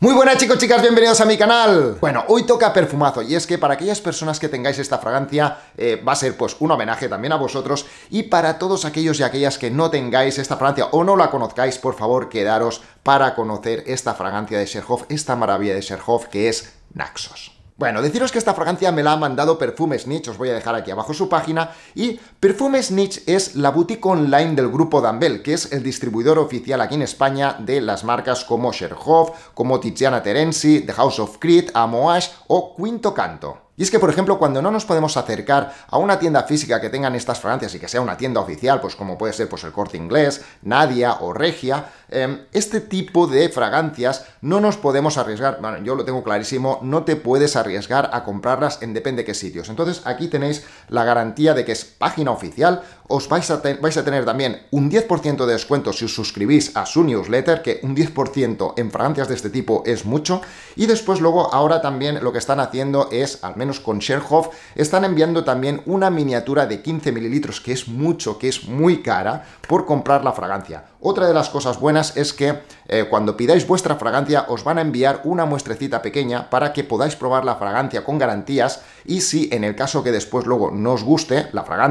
Muy buenas chicos, chicas, bienvenidos a mi canal. Bueno, hoy toca perfumazo y es que para aquellas personas que tengáis esta fragancia eh, va a ser pues un homenaje también a vosotros y para todos aquellos y aquellas que no tengáis esta fragancia o no la conozcáis, por favor quedaros para conocer esta fragancia de Sherhoff esta maravilla de Sherhoff que es Naxos. Bueno, deciros que esta fragancia me la ha mandado Perfumes Niche, os voy a dejar aquí abajo su página, y Perfumes Niche es la boutique online del grupo Dambel, que es el distribuidor oficial aquí en España de las marcas como Sherhoff, como Tiziana Terenzi, The House of Creed, Amoash o Quinto Canto. Y es que, por ejemplo, cuando no nos podemos acercar a una tienda física que tengan estas fragancias y que sea una tienda oficial, pues como puede ser pues, el Corte Inglés, Nadia o Regia, em, este tipo de fragancias no nos podemos arriesgar, bueno, yo lo tengo clarísimo, no te puedes arriesgar a comprarlas en depende qué sitios. Entonces aquí tenéis la garantía de que es página oficial, os vais a, vais a tener también un 10% de descuento si os suscribís a su newsletter, que un 10% en fragancias de este tipo es mucho, y después luego ahora también lo que están haciendo es, al menos con Sherhoff, están enviando también una miniatura de 15 mililitros, que es mucho, que es muy cara, por comprar la fragancia. Otra de las cosas buenas es que eh, cuando pidáis vuestra fragancia os van a enviar una muestrecita pequeña para que podáis probar la fragancia con garantías y si en el caso que después luego no os guste la fragancia,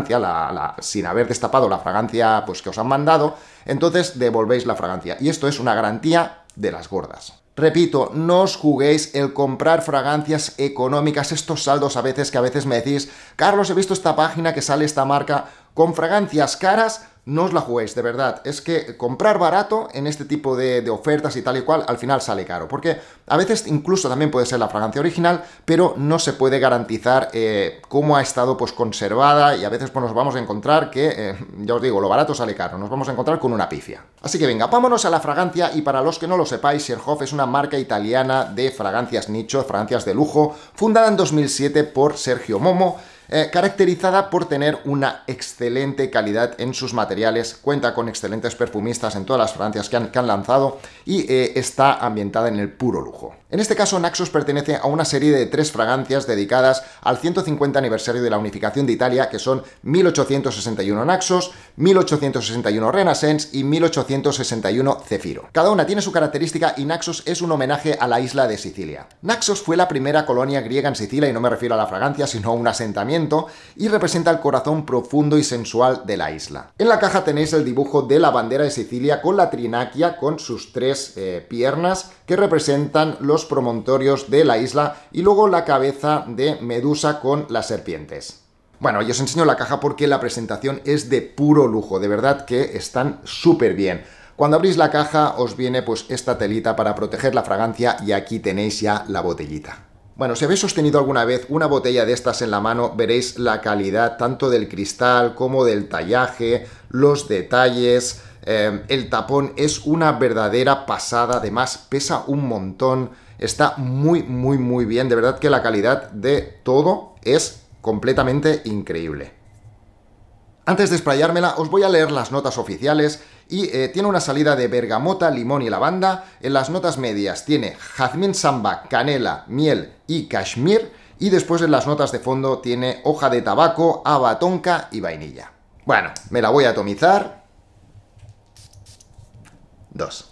sin haber destapado la fragancia pues, que os han mandado, entonces devolvéis la fragancia. Y esto es una garantía de las gordas. Repito, no os juguéis el comprar fragancias económicas, estos saldos a veces que a veces me decís, Carlos, he visto esta página que sale esta marca con fragancias caras no os la juguéis, de verdad. Es que comprar barato en este tipo de, ofertas y tal y cual, al final sale caro. Porque a veces incluso también puede ser la fragancia original, pero no se puede garantizar eh, cómo ha estado pues, conservada y a veces pues, nos vamos a encontrar que, eh, ya os digo, lo barato sale caro, nos vamos a encontrar con una pifia. Así que venga, vámonos a la fragancia y para los que no lo sepáis, Sierhoff es una marca italiana de fragancias nicho, fragancias de lujo, fundada en 2007 por Sergio Momo, eh, caracterizada por tener una excelente calidad en sus materiales, cuenta con excelentes perfumistas en todas las fragancias que han, lanzado y eh, está ambientada en el puro lujo. En este caso, Naxos pertenece a una serie de tres fragancias dedicadas al 150 aniversario de la unificación de Italia, que son 1861 Naxos, 1861 Renaissance y 1861 Cefiro. Cada una tiene su característica y Naxos es un homenaje a la isla de Sicilia. Naxos fue la primera colonia griega en Sicilia y no me refiero a la fragancia, sino a un asentamiento y representa el corazón profundo y sensual de la isla. En la caja tenéis el dibujo de la bandera de Sicilia con la trinaquia con sus tres eh, piernas que representan los promontorios de la isla y luego la cabeza de Medusa con las serpientes. Bueno, yo os enseño la caja porque la presentación es de puro lujo, de verdad que están súper bien. Cuando abrís la caja os viene pues esta telita para proteger la fragancia y aquí tenéis ya la botellita. Bueno, si habéis sostenido alguna vez una botella de estas en la mano, veréis la calidad tanto del cristal como del tallaje, los detalles, eh, el tapón es una verdadera pasada, además pesa un montón, está muy, muy, muy bien, de verdad que la calidad de todo es completamente increíble. Antes de sprayármela, os voy a leer las notas oficiales y eh, tiene una salida de bergamota, limón y lavanda. En las notas medias tiene jazmín samba, canela, miel y cashmir. Y después en las notas de fondo tiene hoja de tabaco, haba tonka y vainilla. Bueno, me la voy a atomizar. Dos.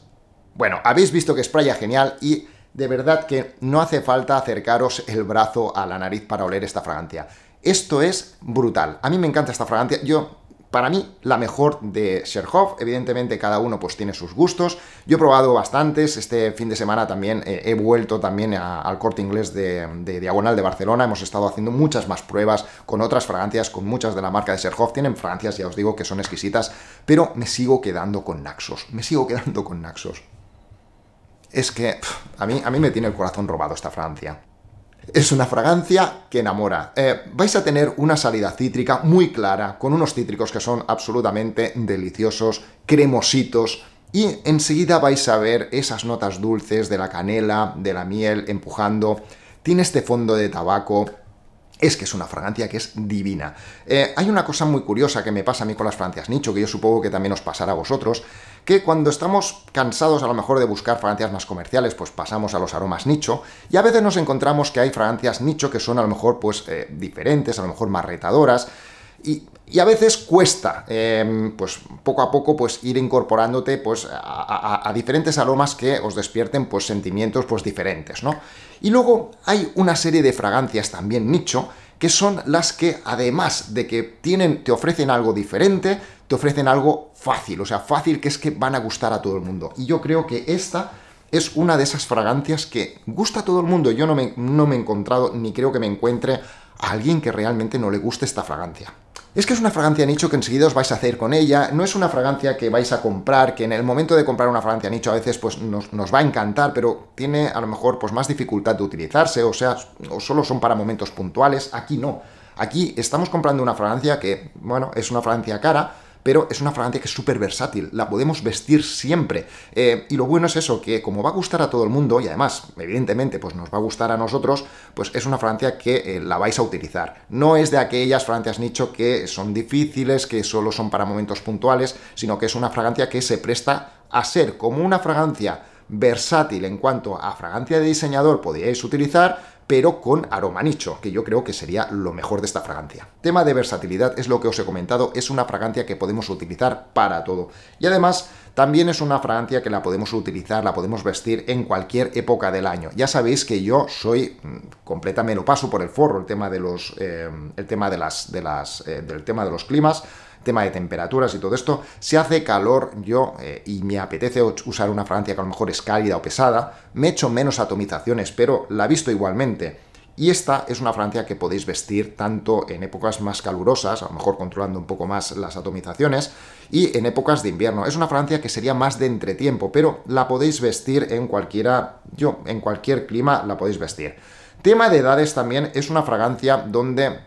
Bueno, habéis visto que spraya genial y de verdad que no hace falta acercaros el brazo a la nariz para oler esta fragancia. Esto es brutal. A mí me encanta esta fragancia. Yo para mí, la mejor de Sherhoff. Evidentemente, cada uno pues tiene sus gustos. Yo he probado bastantes. Este fin de semana también eh, he vuelto también al corte inglés de, Diagonal de Barcelona. Hemos estado haciendo muchas más pruebas con otras fragancias, con muchas de la marca de Sherhoff. Tienen fragancias, ya os digo, que son exquisitas, pero me sigo quedando con Naxos. Me sigo quedando con Naxos. Es que a, mí, a mí me tiene el corazón robado esta fragancia. Es una fragancia que enamora. Eh, vais a tener una salida cítrica muy clara, con unos cítricos que son absolutamente deliciosos, cremositos, y enseguida vais a ver esas notas dulces de la canela, de la miel empujando. Tiene este fondo de tabaco es que es una fragancia que es divina. Eh, hay una cosa muy curiosa que me pasa a mí con las fragancias nicho, que yo supongo que también os pasará a vosotros, que cuando estamos cansados a lo mejor de buscar fragancias más comerciales, pues pasamos a los aromas nicho, y a veces nos encontramos que hay fragancias nicho que son a lo mejor pues eh, diferentes, a lo mejor más retadoras, y, a veces cuesta, em, pues poco a poco, pues ir incorporándote pues, a, diferentes aromas que os despierten pues, sentimientos pues, diferentes, ¿no? Y luego hay una serie de fragancias también nicho, que son las que además de que tienen, te ofrecen algo diferente, te ofrecen algo fácil, o sea, fácil que es que van a gustar a todo el mundo. Y yo creo que esta es una de esas fragancias que gusta a todo el mundo. Yo no me, no me he encontrado, ni creo que me encuentre a alguien que realmente no le guste esta fragancia. Es que es una fragancia nicho que enseguida os vais a hacer con ella, no es una fragancia que vais a comprar, que en el momento de comprar una fragancia nicho a veces pues nos, va a encantar, pero tiene a lo mejor pues más dificultad de utilizarse, o sea, o solo son para momentos puntuales, aquí no. Aquí estamos comprando una fragancia que, bueno, es una fragancia cara, pero es una fragancia que es súper versátil, la podemos vestir siempre. Eh, y lo bueno es eso, que como va a gustar a todo el mundo, y además, evidentemente, pues nos va a gustar a nosotros, pues es una fragancia que eh, la vais a utilizar. No es de aquellas fragancias nicho que son difíciles, que solo son para momentos puntuales, sino que es una fragancia que se presta a ser como una fragancia versátil en cuanto a fragancia de diseñador podíais utilizar, pero con aroma nicho, que yo creo que sería lo mejor de esta fragancia. Tema de versatilidad es lo que os he comentado, es una fragancia que podemos utilizar para todo. Y además, también es una fragancia que la podemos utilizar, la podemos vestir en cualquier época del año. Ya sabéis que yo soy mm, completamente lo paso por el forro el tema de los eh, el tema de las de las eh, del tema de los climas tema de temperaturas y todo esto. se hace calor yo eh, y me apetece usar una fragancia que a lo mejor es cálida o pesada, me echo menos atomizaciones, pero la visto igualmente. Y esta es una fragancia que podéis vestir tanto en épocas más calurosas, a lo mejor controlando un poco más las atomizaciones, y en épocas de invierno. Es una fragancia que sería más de entretiempo, pero la podéis vestir en cualquiera, yo, en cualquier clima la podéis vestir. Tema de edades también es una fragancia donde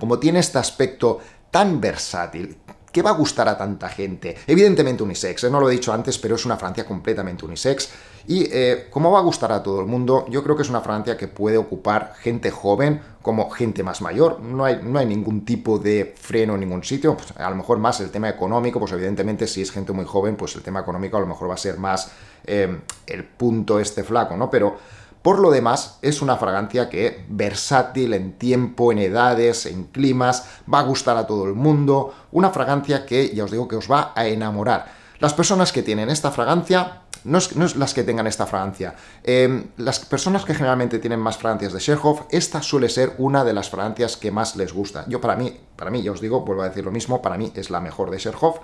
como tiene este aspecto tan versátil, que va a gustar a tanta gente. Evidentemente unisex, eh, no lo he dicho antes, pero es una Francia completamente unisex. Y eh, como va a gustar a todo el mundo, yo creo que es una Francia que puede ocupar gente joven como gente más mayor. No hay, no hay ningún tipo de freno en ningún sitio. Pues, a lo mejor más el tema económico, pues evidentemente si es gente muy joven, pues el tema económico a lo mejor va a ser más eh, el punto este flaco, ¿no? Pero por lo demás, es una fragancia que versátil en tiempo, en edades, en climas, va a gustar a todo el mundo, una fragancia que ya os digo que os va a enamorar. Las personas que tienen esta fragancia no es, las que tengan esta fragancia. Em, las personas que generalmente tienen más fragancias de Sherhoff, esta suele ser una de las fragancias que más les gusta. Yo para mí, para mí, ya os digo, vuelvo a decir lo mismo, para mí es la mejor de Sherhoff.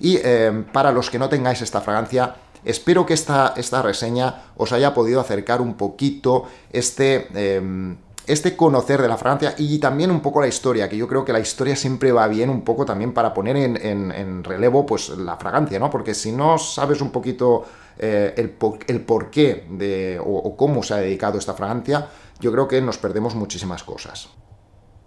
Y em, para los que no tengáis esta fragancia, Espero que esta, esta reseña os haya podido acercar un poquito este... Em, este conocer de la fragancia y también un poco la historia, que yo creo que la historia siempre va bien un poco también para poner en, relevo pues la fragancia, ¿no? Porque si no sabes un poquito eh, el, el, porqué de, o cómo se ha dedicado esta fragancia, yo creo que nos perdemos muchísimas cosas.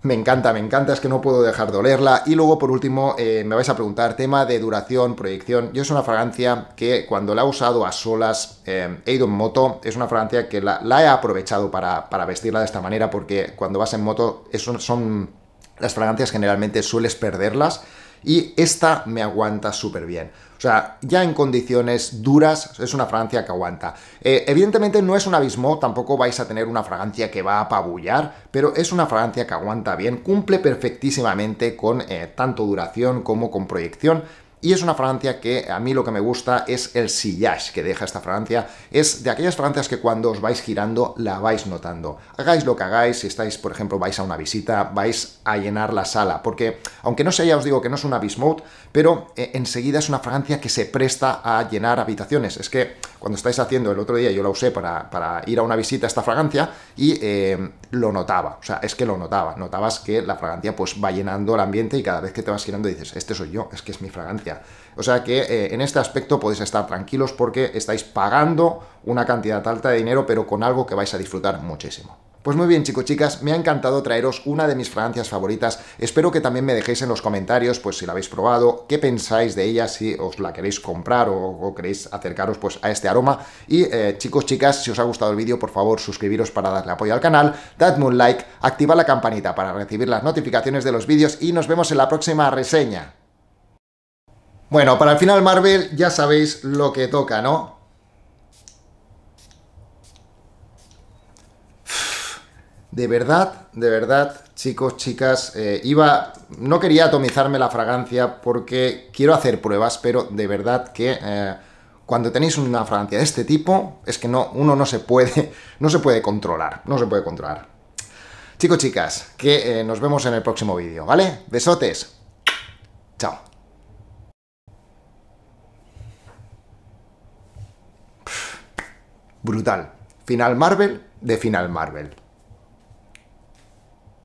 Me encanta, me encanta, es que no puedo dejar de olerla. Y luego, por último, eh, me vais a preguntar, tema de duración, proyección. Yo es una fragancia que cuando la he usado a solas, eh, he ido en moto, es una fragancia que la, he aprovechado para, vestirla de esta manera, porque cuando vas en moto, eso son las fragancias generalmente sueles perderlas. Y esta me aguanta súper bien. O sea, ya en condiciones duras es una fragancia que aguanta. Eh, evidentemente no es un abismo, tampoco vais a tener una fragancia que va a apabullar, pero es una fragancia que aguanta bien, cumple perfectísimamente con eh, tanto duración como con proyección y es una fragancia que a mí lo que me gusta es el sillage que deja esta fragancia. Es de aquellas fragancias que cuando os vais girando la vais notando. Hagáis lo que hagáis, si estáis, por ejemplo, vais a una visita, vais a llenar la sala. Porque, aunque no sea, ya os digo que no es una bismuth, pero eh, enseguida es una fragancia que se presta a llenar habitaciones. Es que cuando estáis haciendo, el otro día yo la usé para, ir a una visita a esta fragancia y... Eh, lo notaba, o sea, es que lo notaba, notabas que la fragancia pues va llenando el ambiente y cada vez que te vas girando dices, este soy yo, es que es mi fragancia. O sea que eh, en este aspecto podéis estar tranquilos porque estáis pagando una cantidad alta de dinero pero con algo que vais a disfrutar muchísimo. Pues muy bien chicos, chicas, me ha encantado traeros una de mis fragancias favoritas. Espero que también me dejéis en los comentarios, pues si la habéis probado, qué pensáis de ella, si os la queréis comprar o, queréis acercaros pues a este aroma. Y eh, chicos, chicas, si os ha gustado el vídeo, por favor, suscribiros para darle apoyo al canal, dadme un like, activa la campanita para recibir las notificaciones de los vídeos y nos vemos en la próxima reseña. Bueno, para el final Marvel ya sabéis lo que toca, ¿no? De verdad, de verdad, chicos, chicas, eh, iba, no quería atomizarme la fragancia porque quiero hacer pruebas, pero de verdad que eh, cuando tenéis una fragancia de este tipo, es que no, uno no se puede, no se puede controlar, no se puede controlar. Chicos, chicas, que eh, nos vemos en el próximo vídeo, ¿vale? Besotes. Chao. Brutal. Final Marvel de Final Marvel.